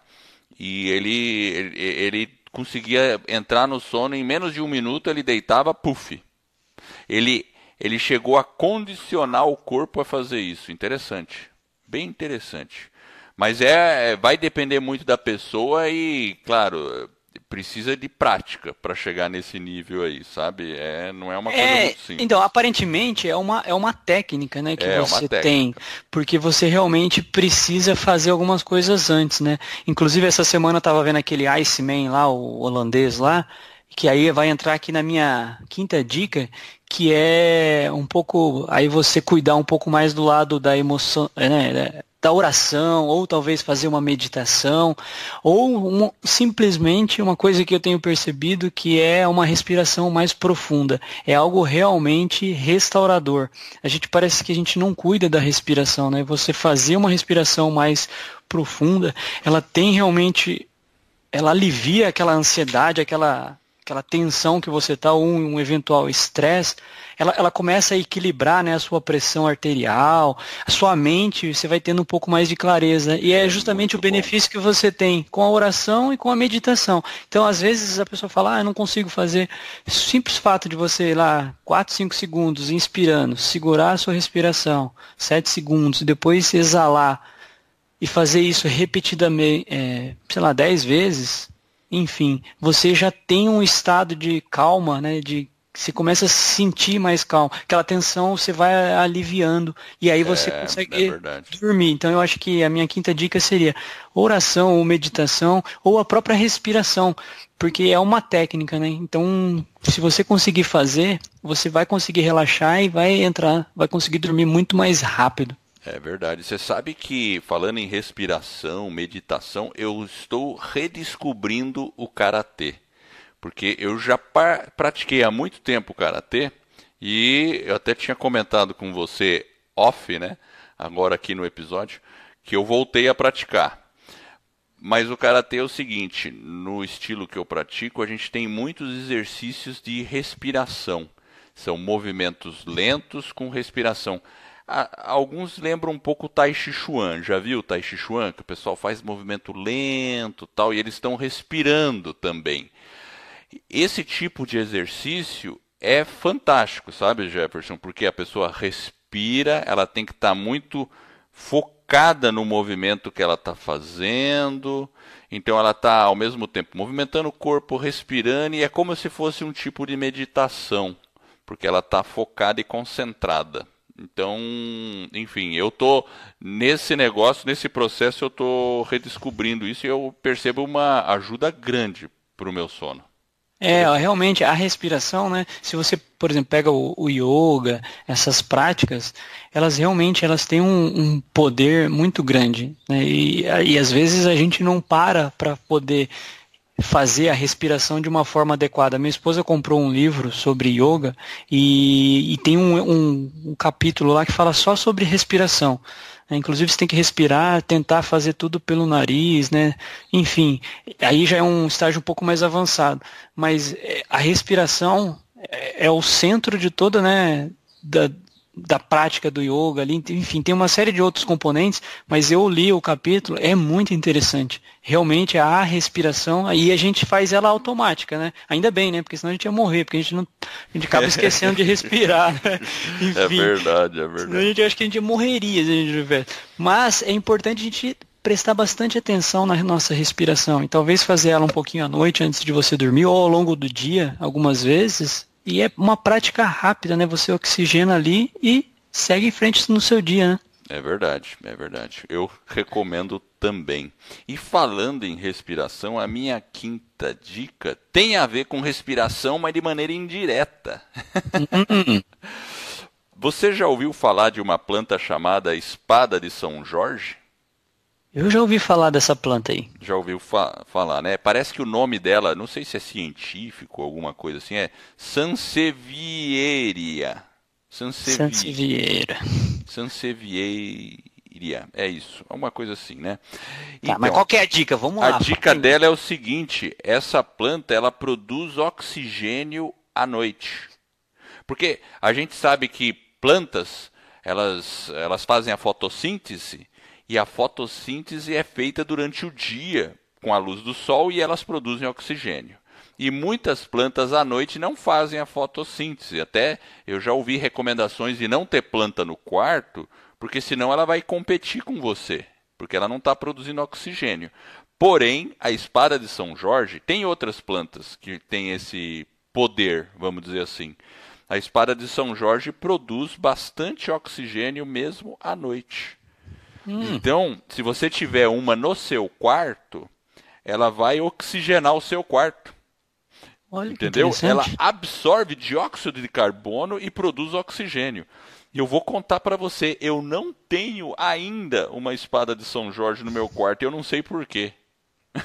Speaker 1: e ele, ele, ele conseguia entrar no sono em menos de um minuto, ele deitava, puff. Ele, ele chegou a condicionar o corpo a fazer isso. Interessante, bem interessante. Mas é, é vai depender muito da pessoa e, claro, precisa de prática para chegar nesse nível aí, sabe? É, não é uma coisa é, muito simples. Então,
Speaker 2: aparentemente é uma, é uma técnica, né, que é, é você tem, porque você realmente precisa fazer algumas coisas antes, né? Inclusive essa semana eu tava vendo aquele Iceman lá, o holandês lá, que aí vai entrar aqui na minha quinta dica, que é um pouco aí você cuidar um pouco mais do lado da emoção, né, da oração, ou talvez fazer uma meditação, ou simplesmente uma coisa que eu tenho percebido que é uma respiração mais profunda. É algo realmente restaurador. A gente parece que a gente não cuida da respiração, né? Você fazer uma respiração mais profunda, ela tem realmente ela alivia aquela ansiedade, aquela aquela tensão que você está, ou um eventual estresse, ela, ela começa a equilibrar né, a sua pressão arterial, a sua mente, você vai tendo um pouco mais de clareza. E é justamente o benefício bom. que você tem com a oração e com a meditação. Então, às vezes, a pessoa fala, ah, eu não consigo fazer. Simples fato de você ir lá, 4, 5 segundos, inspirando, segurar a sua respiração, 7 segundos, depois exalar e fazer isso repetidamente, é, sei lá, 10 vezes, enfim, você já tem um estado de calma, né, de você começa a se sentir mais calmo. Aquela tensão você vai aliviando e aí você é, consegue é dormir. Então eu acho que a minha quinta dica seria oração ou meditação ou a própria respiração, porque é uma técnica, né? Então, se você conseguir fazer, você vai conseguir relaxar e vai entrar, vai conseguir dormir muito mais rápido.
Speaker 1: É verdade. Você sabe que, falando em respiração, meditação, eu estou redescobrindo o karatê. Porque eu já pratiquei há muito tempo karatê e eu até tinha comentado com você off, né? Agora aqui no episódio, que eu voltei a praticar. Mas o karatê é o seguinte, no estilo que eu pratico, a gente tem muitos exercícios de respiração. São movimentos lentos com respiração. Alguns lembram um pouco o Tai Chi Chuan. Já viu o Tai Chi Chuan? Que o pessoal faz movimento lento tal, e eles estão respirando também esse tipo de exercício é fantástico, sabe, Jefferson? Porque a pessoa respira, ela tem que estar tá muito focada no movimento que ela está fazendo. Então ela está ao mesmo tempo movimentando o corpo, respirando, e é como se fosse um tipo de meditação, porque ela está focada e concentrada. Então, enfim, eu tô nesse negócio, nesse processo, eu tô redescobrindo isso e eu percebo uma ajuda grande para o meu sono.
Speaker 2: É, realmente a respiração, né? Se você, por exemplo, pega o, o yoga, essas práticas, elas realmente elas têm um, um poder muito grande, né? E, e às vezes a gente não para para poder fazer a respiração de uma forma adequada. Minha esposa comprou um livro sobre yoga e, e tem um, um, um, capítulo lá que fala só sobre respiração. É, inclusive você tem que respirar, tentar fazer tudo pelo nariz, né? Enfim, aí já é um estágio um pouco mais avançado. Mas é, a respiração é, é o centro de toda, né? Da, da prática do yoga ali, enfim, tem uma série de outros componentes, mas eu li o capítulo, é muito interessante. Realmente a respiração, aí a gente faz ela automática, né? Ainda bem, né? Porque senão a gente ia morrer, porque a gente não a gente acaba esquecendo de respirar, né? Enfim, é verdade, é verdade. a gente acho que a gente morreria se a gente tivesse. Mas é importante a gente prestar bastante atenção na nossa respiração e talvez fazer ela um pouquinho à noite antes de você dormir ou ao longo do dia, algumas vezes, e é uma prática rápida, né? Você oxigena ali e segue em frente no seu dia, né?
Speaker 1: É verdade, é verdade. Eu recomendo também. E falando em respiração, a minha quinta dica tem a ver com respiração, mas de maneira indireta.
Speaker 2: Hum, hum, hum.
Speaker 1: Você já ouviu falar de uma planta chamada espada de São Jorge?
Speaker 2: Eu já ouvi falar dessa planta aí.
Speaker 1: Já ouviu fa falar, né? Parece que o nome dela, não sei se é científico ou alguma coisa assim, é Sansevieria. *Sansevieria*. Sansevieria. É isso, alguma coisa assim, né? Então, tá, mas então, qual é a dica? Vamos lá. A dica dela é o seguinte: essa planta ela produz oxigênio à noite. Porque a gente sabe que plantas elas, elas fazem a fotossíntese e a fotossíntese é feita durante o dia com a luz do sol e elas produzem oxigênio. E muitas plantas à noite não fazem a fotossíntese. Até eu já ouvi recomendações de não ter planta no quarto, porque senão ela vai competir com você, porque ela não está produzindo oxigênio. Porém, a espada de São Jorge tem outras plantas que têm esse poder, vamos dizer assim. A espada de São Jorge produz bastante oxigênio mesmo à noite. Hum. Então, se você tiver uma no seu quarto, ela vai oxigenar o seu quarto.
Speaker 2: Olha Entendeu? Ela
Speaker 1: absorve dióxido de carbono e produz oxigênio. E eu vou contar para você, eu não tenho ainda uma espada de São Jorge no meu quarto, eu não sei porquê.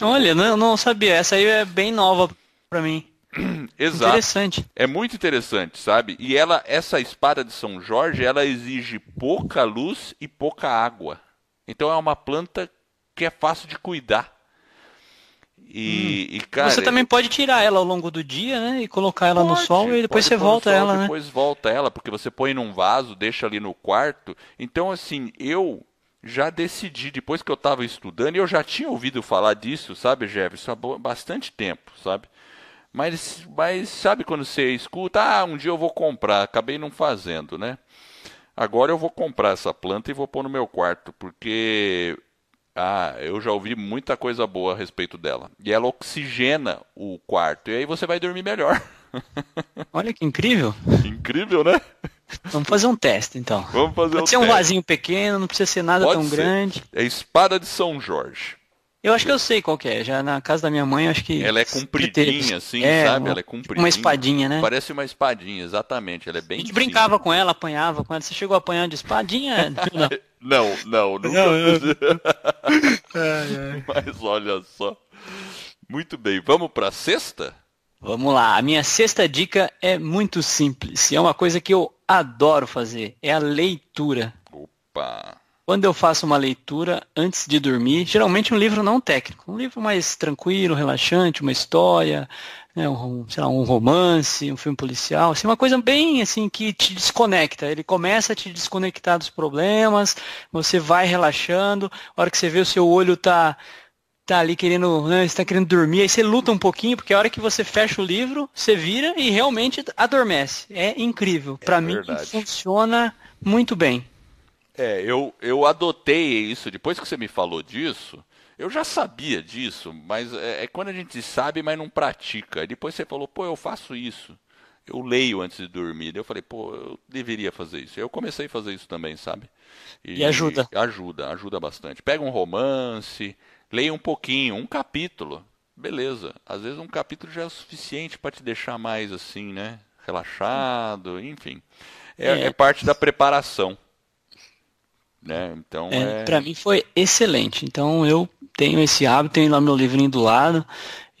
Speaker 2: Olha, não, não sabia, essa aí é bem nova para mim.
Speaker 1: Exato. Interessante. É muito interessante, sabe? E ela, essa espada de São Jorge, ela exige pouca luz e pouca água. Então é uma planta que é fácil de cuidar. E, hum. e cara, você é também
Speaker 2: pode tirar ela ao longo do dia, né? E colocar ela pode, no sol e depois você volta sol, ela, né? Depois
Speaker 1: né? volta ela, porque você põe num vaso, deixa ali no quarto. Então, assim, eu já decidi, depois que eu estava estudando, e eu já tinha ouvido falar disso, sabe, Jefferson, há bastante tempo, sabe? Mas, mas sabe quando você escuta, ah, um dia eu vou comprar, acabei não fazendo, né? Agora eu vou comprar essa planta e vou pôr no meu quarto, porque ah, eu já ouvi muita coisa boa a respeito dela. E ela oxigena o quarto, e aí você vai dormir melhor.
Speaker 2: Olha que incrível. Incrível, né? Vamos fazer um teste, então. Vamos fazer Pode um ser teste. um vasinho pequeno, não precisa ser nada Pode tão ser. grande.
Speaker 1: É espada de São Jorge.
Speaker 2: Eu acho que eu sei qual é. Já na casa da minha mãe, acho que. Ela é compridinha, assim, é, sabe? Ela é compridinha. Uma espadinha, né? Parece
Speaker 1: uma espadinha, exatamente. Ela é bem. A gente brincava
Speaker 2: com ela, apanhava com ela. Você chegou apanhando de espadinha?
Speaker 1: não, não, nunca. Não, eu... Mas olha só. Muito bem, vamos para sexta?
Speaker 2: Vamos lá. A minha sexta dica é muito simples. É uma coisa que eu adoro fazer. É a leitura. Opa! Quando eu faço uma leitura antes de dormir, geralmente um livro não técnico, um livro mais tranquilo, relaxante, uma história, né, um, sei lá, um romance, um filme policial, assim, uma coisa bem assim que te desconecta. Ele começa a te desconectar dos problemas, você vai relaxando, a hora que você vê o seu olho tá tá ali querendo, né, está querendo dormir, aí você luta um pouquinho, porque a hora que você fecha o livro, você vira e realmente adormece. É incrível. É Para mim funciona muito bem.
Speaker 1: É, eu, eu adotei isso. Depois que você me falou disso, eu já sabia disso, mas é, é quando a gente sabe, mas não pratica. depois você falou, pô, eu faço isso. Eu leio antes de dormir. Daí eu falei, pô, eu deveria fazer isso. Eu comecei a fazer isso também, sabe? E, e ajuda. ajuda, ajuda bastante. Pega um romance, leia um pouquinho, um capítulo. Beleza. Às vezes um capítulo já é suficiente para te deixar mais assim, né? Relaxado, enfim. é, é. é parte da preparação.
Speaker 2: Né? Então, é, é... para mim foi excelente. Então eu tenho esse hábito, tenho lá meu livrinho do lado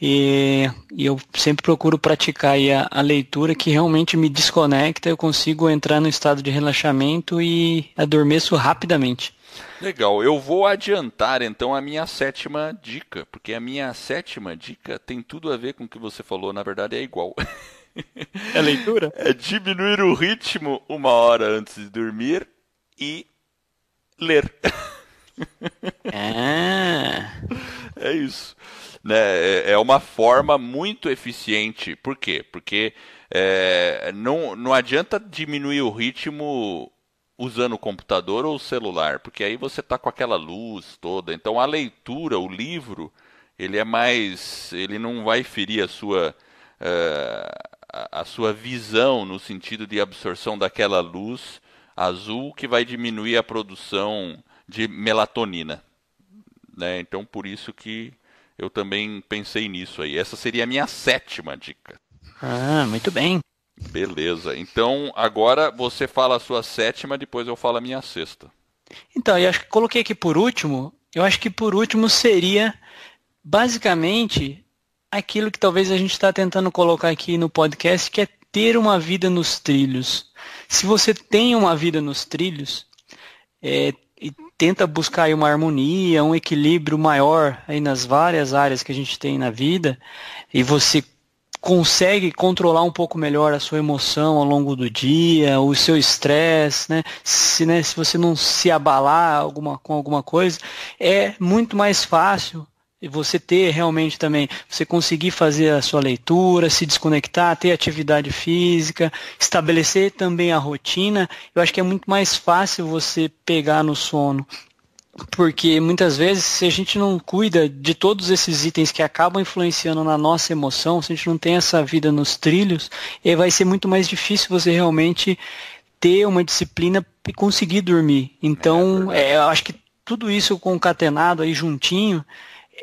Speaker 2: e, e eu sempre procuro praticar a, a, leitura que realmente me desconecta, eu consigo entrar no estado de relaxamento e adormeço rapidamente.
Speaker 1: Legal, eu vou adiantar então a minha sétima dica, porque a minha sétima dica tem tudo a ver com o que você falou, na verdade é igual. É leitura? É diminuir o ritmo uma hora antes de dormir e ler. Ah. É isso. Né? É, é uma forma muito eficiente. Por quê? Porque é, não, não adianta diminuir o ritmo usando o computador ou o celular, porque aí você está com aquela luz toda. Então a leitura, o livro, ele é mais. ele não vai ferir a sua. Uh, a sua visão no sentido de absorção daquela luz azul que vai diminuir a produção de melatonina. Né? Então, por isso que eu também pensei nisso aí. Essa seria a minha sétima dica.
Speaker 2: Ah, muito bem.
Speaker 1: Beleza. Então, agora você fala a sua sétima, depois eu falo a minha sexta.
Speaker 2: Então, eu acho que coloquei aqui por último. Eu acho que por último seria basicamente aquilo que talvez a gente está tentando colocar aqui no podcast, que é ter uma vida nos trilhos. Se você tem uma vida nos trilhos, é, e tenta buscar uma harmonia, um equilíbrio maior aí nas várias áreas que a gente tem na vida, e você consegue controlar um pouco melhor a sua emoção ao longo do dia, o seu estresse, né? Se, né, se você não se abalar alguma, com alguma coisa, é muito mais fácil você ter realmente também, você conseguir fazer a sua leitura, se desconectar, ter atividade física, estabelecer também a rotina, eu acho que é muito mais fácil você pegar no sono porque muitas vezes se a gente não cuida de todos esses itens que acabam influenciando na nossa emoção, se a gente não tem essa vida nos trilhos, é, vai ser muito mais difícil você realmente ter uma disciplina e conseguir dormir. Então, é, é eu acho que tudo isso concatenado aí juntinho,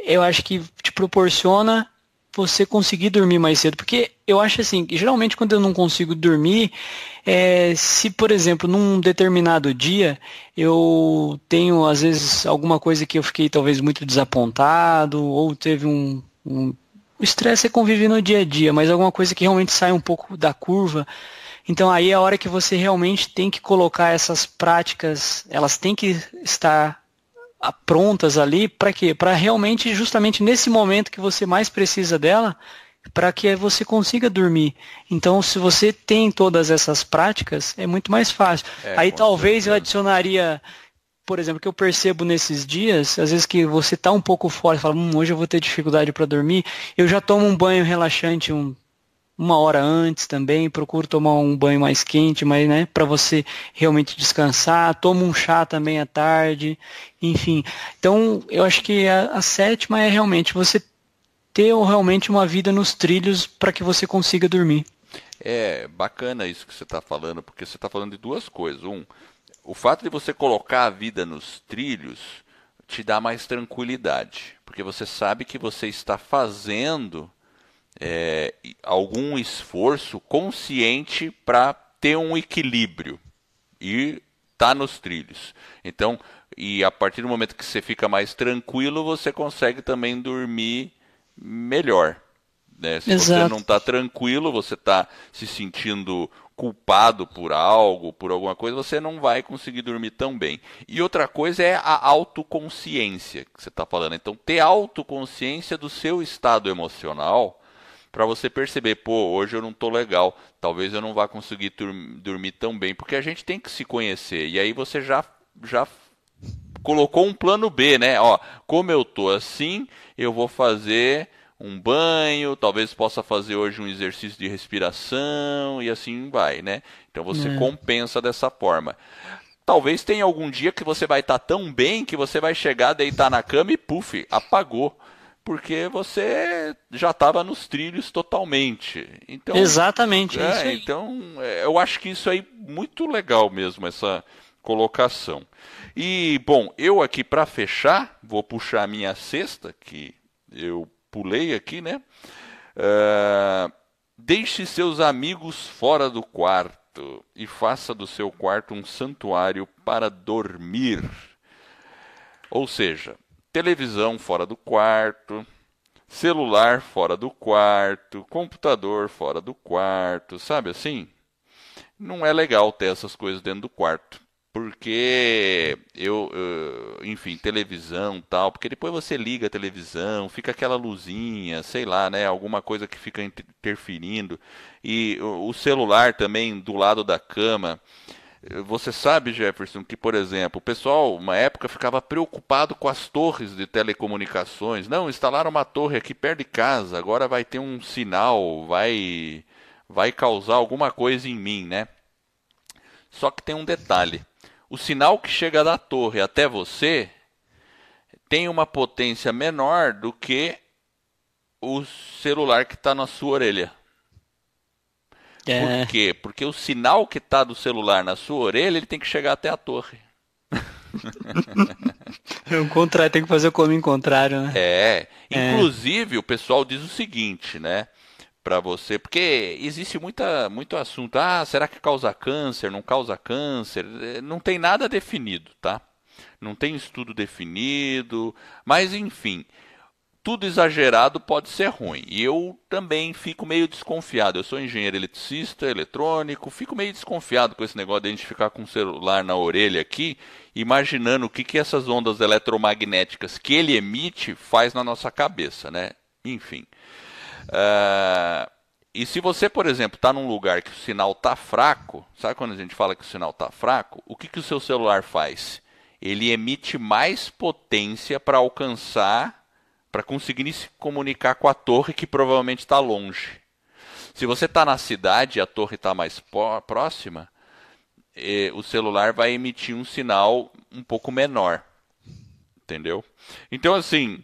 Speaker 2: eu acho que te proporciona você conseguir dormir mais cedo. Porque eu acho assim, geralmente quando eu não consigo dormir, é, se, por exemplo, num determinado dia eu tenho, às vezes, alguma coisa que eu fiquei talvez muito desapontado, ou teve um. um o estresse é conviver no dia a dia, mas alguma coisa que realmente sai um pouco da curva. Então aí é a hora que você realmente tem que colocar essas práticas, elas têm que estar prontas ali para quê? Para realmente, justamente nesse momento que você mais precisa dela, para que você consiga dormir. Então, se você tem todas essas práticas, é muito mais fácil. É, Aí talvez certeza. eu adicionaria, por exemplo, que eu percebo nesses dias, às vezes que você está um pouco fora, fala, hum, hoje eu vou ter dificuldade para dormir, eu já tomo um banho relaxante, um uma hora antes também, procuro tomar um banho mais quente, mas né, para você realmente descansar, toma um chá também à tarde, enfim. Então, eu acho que a, a sétima é realmente você ter realmente uma vida nos trilhos para que você consiga dormir.
Speaker 1: É bacana isso que você está falando, porque você está falando de duas coisas. Um, o fato de você colocar a vida nos trilhos te dá mais tranquilidade, porque você sabe que você está fazendo é, algum esforço consciente para ter um equilíbrio e tá nos trilhos. Então, e a partir do momento que você fica mais tranquilo, você consegue também dormir melhor. Né? Se Exato. você não está tranquilo, você está se sentindo culpado por algo, por alguma coisa, você não vai conseguir dormir tão bem. E outra coisa é a autoconsciência que você está falando. Então, ter autoconsciência do seu estado emocional para você perceber, pô, hoje eu não tô legal, talvez eu não vá conseguir dormir tão bem, porque a gente tem que se conhecer. E aí você já já colocou um plano B, né? Ó, como eu tô assim, eu vou fazer um banho, talvez possa fazer hoje um exercício de respiração e assim vai, né? Então você é. compensa dessa forma. Talvez tenha algum dia que você vai estar tá tão bem que você vai chegar, deitar na cama e puf, apagou porque você já estava nos trilhos totalmente. Então, Exatamente. É, é então, é, eu acho que isso aí é muito legal mesmo, essa colocação. E, bom, eu aqui para fechar, vou puxar a minha sexta, que eu pulei aqui, né? Uh, deixe seus amigos fora do quarto e faça do seu quarto um santuário para dormir. Ou seja, televisão fora do quarto, celular fora do quarto, computador fora do quarto, sabe assim? Não é legal ter essas coisas dentro do quarto. Porque eu, eu, eh, enfim, televisão tal, porque depois você liga a televisão, fica aquela luzinha, sei lá, né? Alguma coisa que fica interferindo. E o, o celular também do lado da cama. Você sabe, Jefferson, que, por exemplo, o pessoal, uma época, ficava preocupado com as torres de telecomunicações. Não, instalaram uma torre aqui perto de casa, agora vai ter um sinal, vai, vai causar alguma coisa em mim, né? Só que tem um detalhe: o sinal que chega da torre até você tem uma potência menor do que o celular que está na sua orelha. É. Por quê? Porque o sinal que está do celular na sua orelha, ele tem que chegar até a
Speaker 2: torre. um é contrário, tem que fazer o caminho contrário, né? É. é.
Speaker 1: Inclusive, é. o pessoal diz o seguinte, né? Para você, porque existe muita, muito assunto. Ah, será que causa câncer? Não causa câncer? É, não tem nada definido, tá? Não tem estudo definido. Mas, enfim, tudo exagerado pode ser ruim. E eu também fico meio desconfiado. Eu sou engenheiro eletricista, eletrônico, fico meio desconfiado com esse negócio de a gente ficar com o celular na orelha aqui, imaginando o que, que essas ondas eletromagnéticas que ele emite faz na nossa cabeça, né? Enfim. Uh, e se você, por exemplo, está num lugar que o sinal está fraco, sabe quando a gente fala que o sinal está fraco? O que, que o seu celular faz? Ele emite mais potência para alcançar para conseguir se comunicar com a torre que provavelmente está longe. Se você está na cidade e a torre está mais próxima, eh, o celular vai emitir um sinal um pouco menor. Entendeu? Então, assim,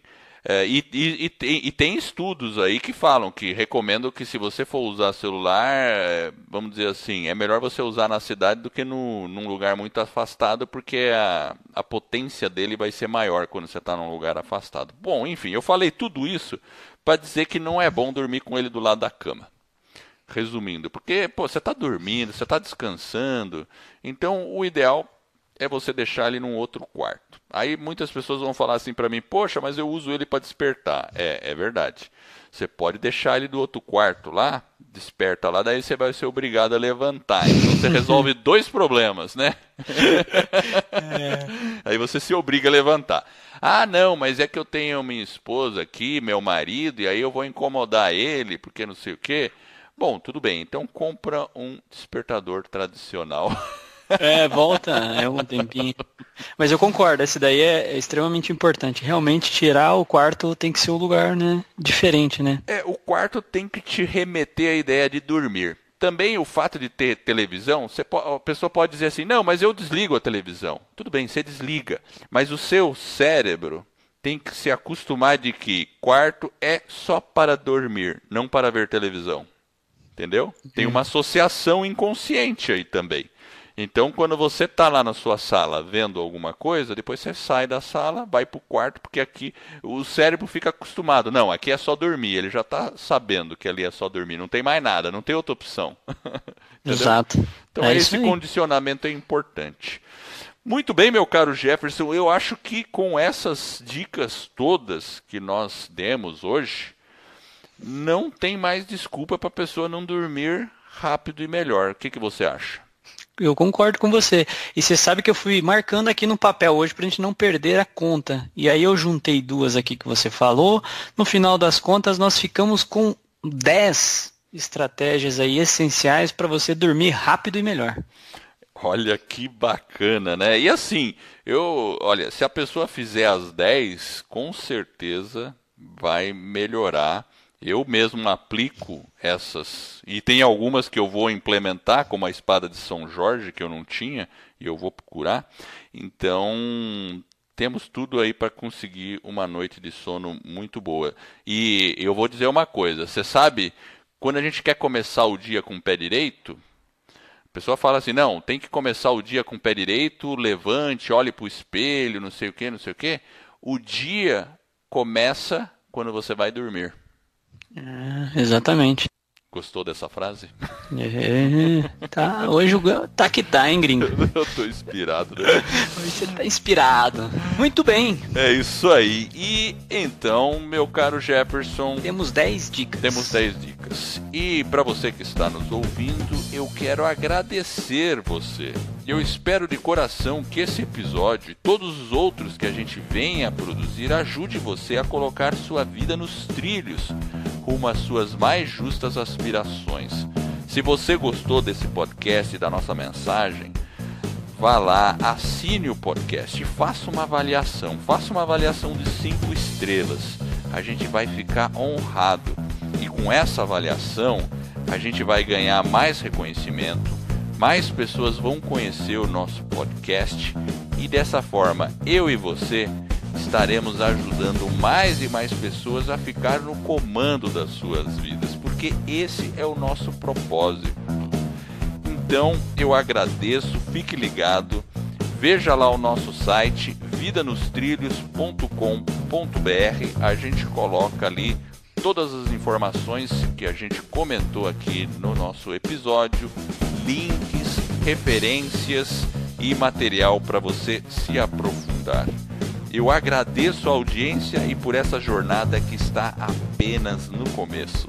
Speaker 1: é, e, e, e, tem, e, tem, estudos aí que falam que recomendam que se você for usar celular, é, vamos dizer assim, é melhor você usar na cidade do que no, num lugar muito afastado, porque a, a potência dele vai ser maior quando você está num lugar afastado. Bom, enfim, eu falei tudo isso para dizer que não é bom dormir com ele do lado da cama. Resumindo, porque pô, você está dormindo, você está descansando, então o ideal é você deixar ele num outro quarto. Aí muitas pessoas vão falar assim para mim: "Poxa, mas eu uso ele para despertar". É, é verdade. Você pode deixar ele do outro quarto lá, desperta lá, daí você vai ser obrigado a levantar. Então você resolve dois problemas, né? é. Aí você se obriga a levantar. Ah, não, mas é que eu tenho minha esposa aqui, meu marido, e aí eu vou incomodar ele, porque não sei o quê. Bom, tudo bem. Então
Speaker 2: compra um
Speaker 1: despertador tradicional. É, volta, é um
Speaker 2: tempinho. Mas eu concordo, esse daí é, é, extremamente importante. Realmente, tirar o quarto tem que ser um lugar, né? Diferente, né?
Speaker 1: É, o quarto tem que te remeter à ideia de dormir. Também o fato de ter televisão, você, a pessoa pode dizer assim, não, mas eu desligo a televisão. Tudo bem, você desliga. Mas o seu cérebro tem que se acostumar de que quarto é só para dormir, não para ver televisão. Entendeu? Tem uhum. uma associação inconsciente aí também. Então, quando você está lá na sua sala vendo alguma coisa, depois você sai da sala, vai para o quarto, porque aqui o cérebro fica acostumado. Não, aqui é só dormir. Ele já está sabendo que ali é só dormir. Não tem mais nada, não tem outra opção. Exato. Então, é esse condicionamento é importante. Muito bem, meu caro Jefferson. Eu acho que com essas dicas todas que nós demos hoje, não tem mais desculpa para a pessoa não dormir rápido e melhor. O que, que você acha?
Speaker 2: eu concordo com você. E você sabe que eu fui marcando aqui no papel hoje para a gente não perder a conta. E aí eu juntei duas aqui que você falou. No final das contas, nós ficamos com 10 estratégias aí essenciais para você dormir rápido e melhor.
Speaker 1: Olha que bacana, né? E assim, eu, olha, se a pessoa fizer as 10, com certeza vai melhorar eu mesmo aplico essas. E tem algumas que eu vou implementar, como a espada de São Jorge, que eu não tinha, e eu vou procurar. Então, temos tudo aí para conseguir uma noite de sono muito boa. E eu vou dizer uma coisa: você sabe, quando a gente quer começar o dia com o pé direito, a pessoa fala assim: não, tem que começar o dia com o pé direito, levante, olhe para o espelho, não sei o que, não sei o que. O dia começa quando você vai dormir.
Speaker 2: É, exatamente.
Speaker 1: Gostou dessa frase?
Speaker 2: É, tá, hoje o tá que tá, hein, gringo? Eu tô inspirado, né? Hoje você tá inspirado. Muito bem. É isso aí. E então,
Speaker 1: meu caro Jefferson. Temos 10 dicas. Temos 10 dicas. E para você que está nos ouvindo, eu quero agradecer você. Eu espero de coração que esse episódio e todos os outros que a gente venha a produzir ajude você a colocar sua vida nos trilhos rumo às suas mais justas aspirações. Se você gostou desse podcast e da nossa mensagem, vá lá, assine o podcast e faça uma avaliação. Faça uma avaliação de cinco estrelas. A gente vai ficar honrado. E com essa avaliação, a gente vai ganhar mais reconhecimento, mais pessoas vão conhecer o nosso podcast e dessa forma eu e você estaremos ajudando mais e mais pessoas a ficar no comando das suas vidas, porque esse é o nosso propósito. Então eu agradeço, fique ligado, veja lá o nosso site vidanostrilhos.com.br, a gente coloca ali todas as informações que a gente comentou aqui no nosso episódio, links, referências e material para você se aprofundar. Eu agradeço a audiência e por essa jornada que está apenas no começo.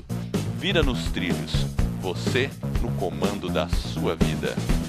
Speaker 1: Vira nos trilhos, você no comando da sua vida.